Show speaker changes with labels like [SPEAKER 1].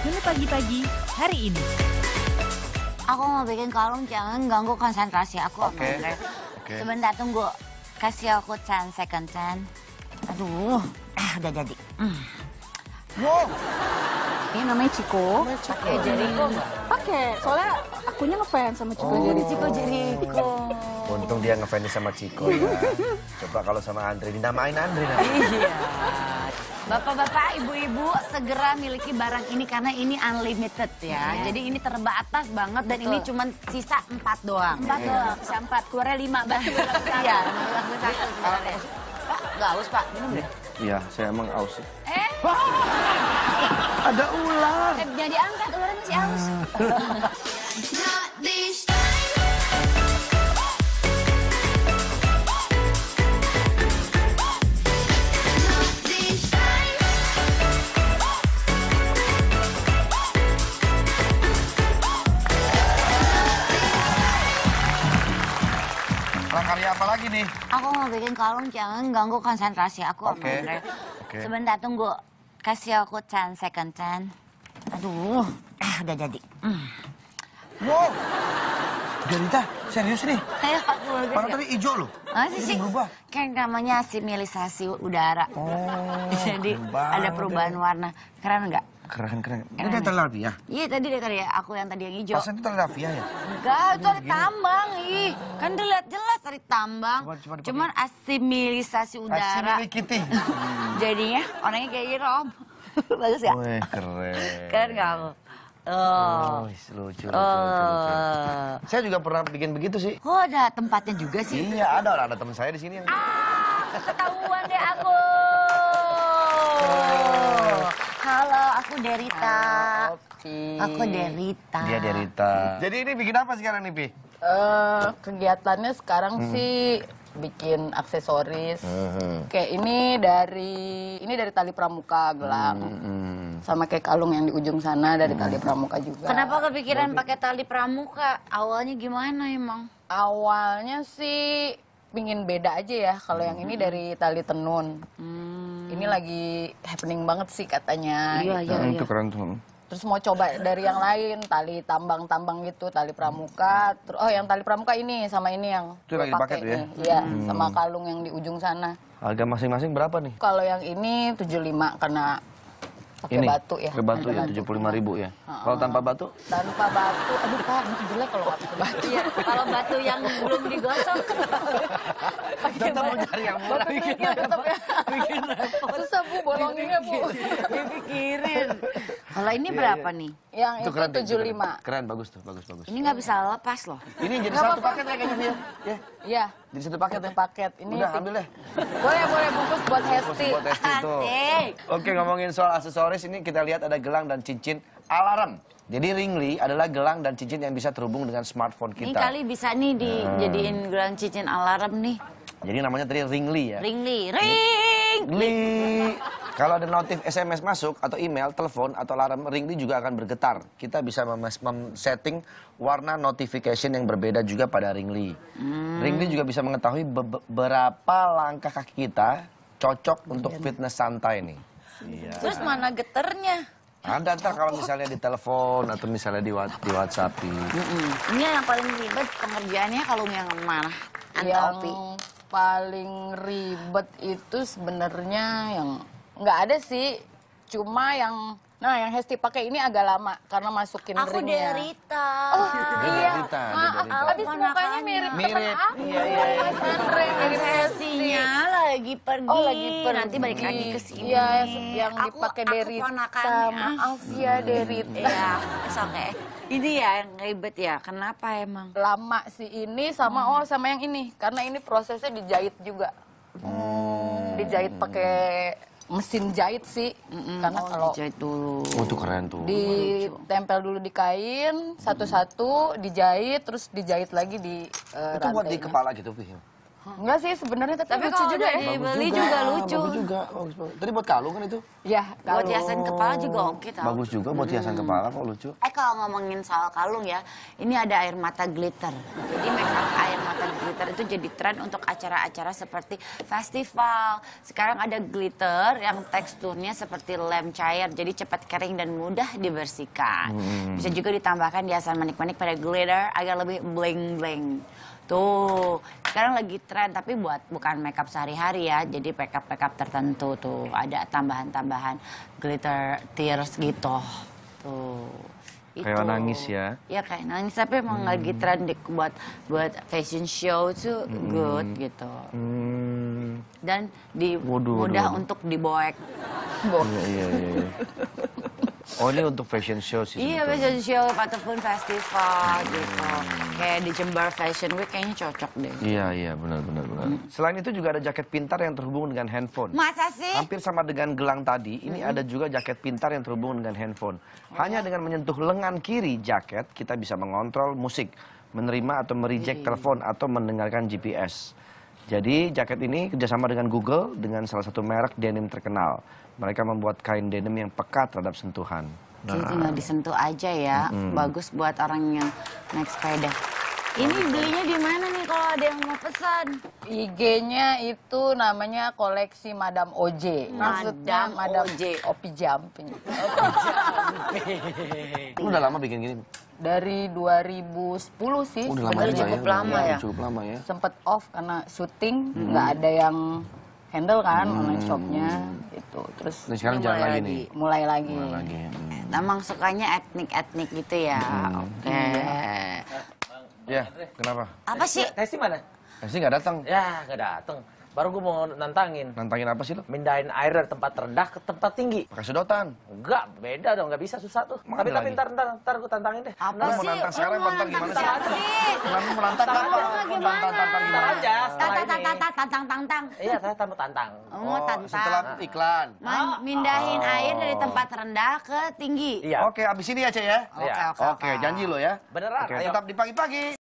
[SPEAKER 1] Menu pagi-pagi hari ini. Aku mau bikin kalung jangan ganggu konsentrasi aku. Oke. Okay. Okay. Sebentar tunggu. Kasih aku 10 second 10. Aduh. Eh, udah jadi. Mm.
[SPEAKER 2] Wow. Ini namanya Ciko. Pakai Jericho Pakai. Soalnya akunya ngefans sama Ciko. Oh. Jadi Ciko Jericho.
[SPEAKER 3] Untung dia ngefans sama Ciko ya. Coba kalau sama Andri, dinamain Andre namanya. Iya.
[SPEAKER 1] Bapak-bapak, ibu-ibu segera miliki barang ini karena ini unlimited ya. Yeah. Jadi ini terbatas banget Betul. dan ini cuma sisa 4 doang. 4 yeah. doang, sisa 4. Keluarnya 5 nah, berarti. Iya, lagu satu sebenarnya. Pak, gak haus pak, minum deh.
[SPEAKER 3] Iya, saya emang haus.
[SPEAKER 1] Eh? ada ular. Eh, jadi angkat, ularnya masih haus.
[SPEAKER 2] Prakarya apa lagi nih? Aku mau
[SPEAKER 1] bikin kalung jangan ganggu konsentrasi aku Oke. Okay. Okay. Sebentar tunggu. Kasih aku 10 second 10. Aduh, eh, udah jadi. Mm. Wow.
[SPEAKER 3] Garita, serius nih? Ayo, Padahal tadi hijau loh.
[SPEAKER 1] Masih sih? Berubah. kayak namanya asimilisasi udara. Oh, Jadi ada perubahan warna. Keren nggak?
[SPEAKER 3] keren keren. Ini keren, eh. telur ya?
[SPEAKER 1] Iya tadi dental ya, aku yang tadi yang hijau. Pasan itu telur ya? Enggak, itu ada tambang ih. Kan dilihat jelas dari tambang. Cuma, cuma Cuman asimilisasi udara. Asimilikiti. Jadinya orangnya kayak gini Rob.
[SPEAKER 3] Bagus ya? Wih keren. Keren
[SPEAKER 1] gak aku? Oh, oh lucu, lucu, lucu, lucu.
[SPEAKER 3] Oh. Saya juga pernah bikin begitu sih. Oh, ada tempatnya juga sih. Iya, ada ada teman saya di sini yang. Ah,
[SPEAKER 1] ketahuan deh aku.
[SPEAKER 2] aku Derita. Oh, Aku
[SPEAKER 3] Derita. Dia Derita. Jadi ini bikin apa sekarang nih, Pi?
[SPEAKER 2] Uh, kegiatannya sekarang hmm. sih bikin aksesoris. Uh -huh. Kayak ini dari ini dari tali pramuka gelang. Hmm, hmm Sama kayak kalung yang di ujung sana dari tali hmm. pramuka juga. Kenapa kepikiran pakai tali pramuka? Awalnya gimana emang? Awalnya sih pingin beda aja ya. Kalau yang ini hmm. dari tali tenun. hmm ini lagi happening banget sih katanya. Iya, gitu. iya, nah, iya. Itu keren Terus mau coba dari yang lain, tali tambang-tambang gitu, tali pramuka. oh yang tali pramuka ini sama ini yang itu lagi dipakai ya. Iya, hmm. sama kalung yang di ujung sana.
[SPEAKER 3] Harga masing-masing berapa nih?
[SPEAKER 2] Kalau yang ini 75 karena pakai ini, batu ya pakai batu ya
[SPEAKER 3] tujuh puluh lima ribu ya uh -uh. kalau tanpa batu
[SPEAKER 2] tanpa batu aduh pak jelek kalau pakai batu ya kalau batu yang belum digosok kita mau cari yang murah bikin ya. bikin repot susah bu bolonginnya bu dipikirin kalau ini iya, iya. berapa iya. nih? Yang itu, itu keren, 75. Keren.
[SPEAKER 3] keren, bagus tuh, bagus bagus.
[SPEAKER 2] Ini
[SPEAKER 1] nggak bisa lepas loh. Ini jadi satu paket ya kayaknya dia. Ya. Iya. Jadi satu paket satu ya. paket. Ini
[SPEAKER 3] Udah ambil deh.
[SPEAKER 2] boleh boleh bungkus buat Hesti. Buat Hesti tuh.
[SPEAKER 3] Oke, ngomongin soal aksesoris ini kita lihat ada gelang dan cincin alarm. Jadi ringly adalah gelang dan cincin yang bisa terhubung dengan smartphone kita. Ini kali
[SPEAKER 1] bisa nih dijadiin hmm. gelang cincin alarm nih.
[SPEAKER 3] Jadi namanya tadi ringly ya.
[SPEAKER 1] Ringly, ringly.
[SPEAKER 3] ringly. Kalau ada notif SMS masuk atau email, telepon atau alarm ring ini juga akan bergetar. Kita bisa setting warna notification yang berbeda juga pada ringly.
[SPEAKER 1] Hmm. Ringly
[SPEAKER 3] juga bisa mengetahui berapa langkah kaki kita cocok untuk iya. fitness santai nih.
[SPEAKER 1] Iya. iya. Terus mana geternya?
[SPEAKER 3] Ada ntar kalau misalnya di telepon atau misalnya di, di WhatsApp.
[SPEAKER 1] Ini yang paling ribet pengerjaannya kalau yang mana? Yang
[SPEAKER 2] paling ribet itu sebenarnya yang Nggak ada sih. Cuma yang Nah, yang Hesti pakai ini agak lama karena masukin aku ringnya. Aku derita.
[SPEAKER 1] Oh, iya. Derita, nah, derita. Ah, ah, ah, abis mukanya mirip mirip. Aku. Iya, iya. Sandra iya. mirip Hestinya lagi pergi. Oh, lagi pergi. Nanti balik lagi
[SPEAKER 2] ke sini. Iya, yang dipakai derita.
[SPEAKER 1] Aku ponakannya. Maaf ya, hmm. derita. Iya, oke.
[SPEAKER 2] Ini ya yang ribet ya. Kenapa emang? Lama sih ini sama hmm. oh sama yang ini karena ini prosesnya dijahit juga. Hmm. Dijahit pakai mesin jahit sih mm karena oh, kalau
[SPEAKER 3] dijahit dulu oh, itu keren tuh ditempel
[SPEAKER 2] dulu di kain satu-satu dijahit terus dijahit lagi di uh, itu buat di kepala gitu sih Enggak sih sebenarnya tapi, tapi lucu juga ya. beli juga,
[SPEAKER 3] juga lucu. Bagus juga. Bagus, oh, gitu. Tadi buat kalung kan itu?
[SPEAKER 2] ya buat hiasan
[SPEAKER 3] kepala juga oke tau. Bagus juga buat hiasan hmm. kepala kok lucu.
[SPEAKER 1] Eh kalau ngomongin soal kalung ya, ini ada air mata glitter. Jadi make up air mata glitter itu jadi tren untuk acara-acara seperti festival. Sekarang ada glitter yang teksturnya seperti lem cair, jadi cepat kering dan mudah dibersihkan. Hmm. Bisa juga ditambahkan hiasan manik-manik pada glitter agar lebih bling-bling. Tuh, sekarang lagi tren tapi buat bukan makeup sehari-hari ya, jadi makeup makeup tertentu tuh ada tambahan-tambahan glitter tears gitu. Tuh
[SPEAKER 3] itu. Kayak nangis
[SPEAKER 1] ya? Ya kayak nangis, tapi emang hmm. lagi tren buat buat fashion show tuh hmm. good gitu. Hmm. Dan di waduh, mudah waduh. untuk diboek. Iya, iya, iya. iya.
[SPEAKER 3] Oh untuk fashion show sih? Iya
[SPEAKER 1] fashion show ataupun festival hmm. gitu. Kayak di Jember Fashion Week kayaknya cocok deh.
[SPEAKER 3] Iya iya benar benar benar. Hmm. Selain itu juga ada jaket pintar yang terhubung dengan handphone.
[SPEAKER 1] Masa sih?
[SPEAKER 3] Hampir sama dengan gelang tadi, ini hmm. ada juga jaket pintar yang terhubung dengan handphone. Oh, Hanya iya. dengan menyentuh lengan kiri jaket kita bisa mengontrol musik, menerima atau mereject iya. telepon atau mendengarkan GPS. Jadi jaket ini kerjasama dengan Google dengan salah satu merek denim terkenal. Mereka membuat kain denim yang
[SPEAKER 1] pekat terhadap sentuhan. Nah. Jadi tinggal nah. disentuh aja ya, mm -hmm. bagus buat orang yang naik
[SPEAKER 2] sepeda. Ini belinya di mana nih kalau ada yang mau pesan? IG-nya itu namanya koleksi Madam OJ. Maksudnya Madam OJ. Opi Jumping. Lu udah lama bikin gini? Dari 2010 sih. udah lama juga ya. cukup ya, lama ya. Cukup lama ya. Sempet off karena syuting, hmm. nggak ada yang handle kan hmm. online shopnya gitu.
[SPEAKER 3] terus nah, sekarang jalan lagi, nih
[SPEAKER 2] mulai lagi, mulai lagi. Hmm. emang sukanya etnik etnik gitu ya hmm. oke iya.
[SPEAKER 3] Iya, kenapa?
[SPEAKER 1] Apa sih? Tesi mana?
[SPEAKER 3] Tesi nggak datang. Ya, nggak datang. Baru gue mau nantangin. Nantangin apa sih lo? Mindahin air dari tempat rendah ke tempat tinggi. Pakai sedotan. Enggak, beda dong, enggak bisa susah tuh. Mana tapi tapi ntar, ntar, ntar gue tantangin deh. Apa sih? Mau nantang sekarang, nantang gimana sih? mau menantang apa? Tantang, tantang, tantang aja. Tantang, tantang,
[SPEAKER 1] tantang, tantang. Iya, saya tambah tantang. Oh, oh, tantang. Setelah iklan. Mindahin oh. air dari tempat rendah ke tinggi.
[SPEAKER 3] Iya. Oke, abis ini aja ya. ya? Iya. Oke, oke. Oke, janji lo ya.
[SPEAKER 1] Beneran. Tetap
[SPEAKER 3] di pagi-pagi.